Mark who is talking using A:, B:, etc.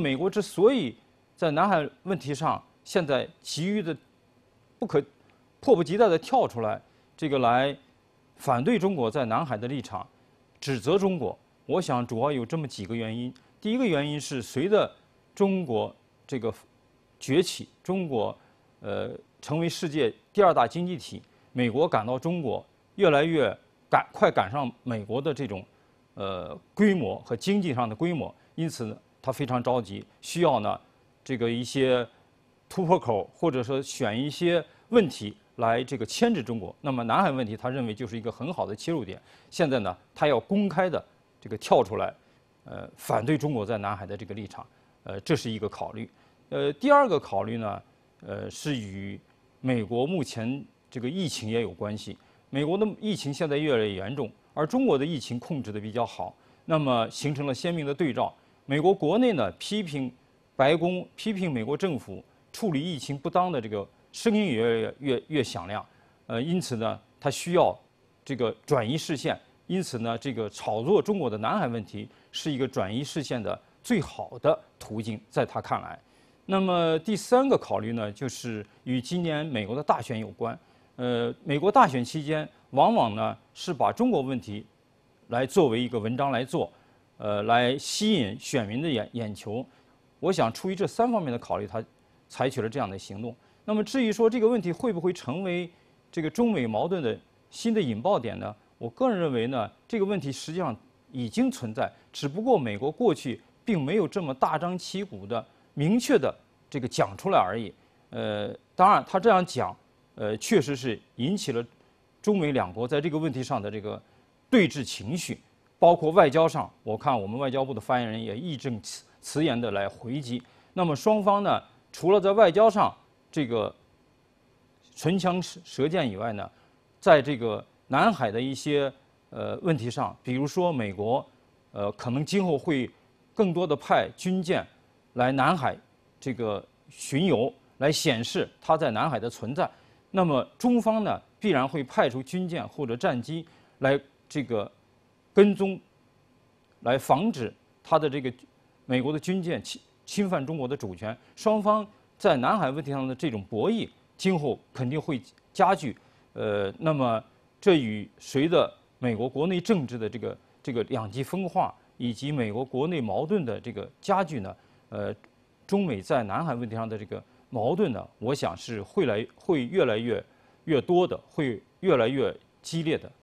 A: 美国之所以在南海问题上现在急于的、不可、迫不及待的跳出来，这个来反对中国在南海的立场，指责中国，我想主要有这么几个原因。第一个原因是随着中国这个崛起，中国呃成为世界第二大经济体，美国感到中国越来越赶快赶上美国的这种呃规模和经济上的规模，因此。他非常着急，需要呢，这个一些突破口，或者说选一些问题来这个牵制中国。那么南海问题，他认为就是一个很好的切入点。现在呢，他要公开的这个跳出来，呃，反对中国在南海的这个立场，呃，这是一个考虑。呃，第二个考虑呢，呃，是与美国目前这个疫情也有关系。美国的疫情现在越来越严重，而中国的疫情控制的比较好，那么形成了鲜明的对照。美国国内呢，批评白宫、批评美国政府处理疫情不当的这个声音也越来越越响亮，呃，因此呢，他需要这个转移视线，因此呢，这个炒作中国的南海问题是一个转移视线的最好的途径，在他看来，那么第三个考虑呢，就是与今年美国的大选有关，呃，美国大选期间往往呢是把中国问题来作为一个文章来做。呃，来吸引选民的眼眼球，我想出于这三方面的考虑，他采取了这样的行动。那么，至于说这个问题会不会成为这个中美矛盾的新的引爆点呢？我个人认为呢，这个问题实际上已经存在，只不过美国过去并没有这么大张旗鼓的、明确的这个讲出来而已。呃，当然，他这样讲，呃，确实是引起了中美两国在这个问题上的这个对峙情绪。包括外交上，我看我们外交部的发言人也义正词词严的来回击。那么双方呢，除了在外交上这个唇枪舌舌剑以外呢，在这个南海的一些呃问题上，比如说美国，呃，可能今后会更多的派军舰来南海这个巡游，来显示它在南海的存在。那么中方呢，必然会派出军舰或者战机来这个。跟踪，来防止他的这个美国的军舰侵侵犯中国的主权。双方在南海问题上的这种博弈，今后肯定会加剧。呃，那么这与谁的美国国内政治的这个这个两极分化，以及美国国内矛盾的这个加剧呢？呃，中美在南海问题上的这个矛盾呢，我想是会来会越来越越多的，会越来越激烈的。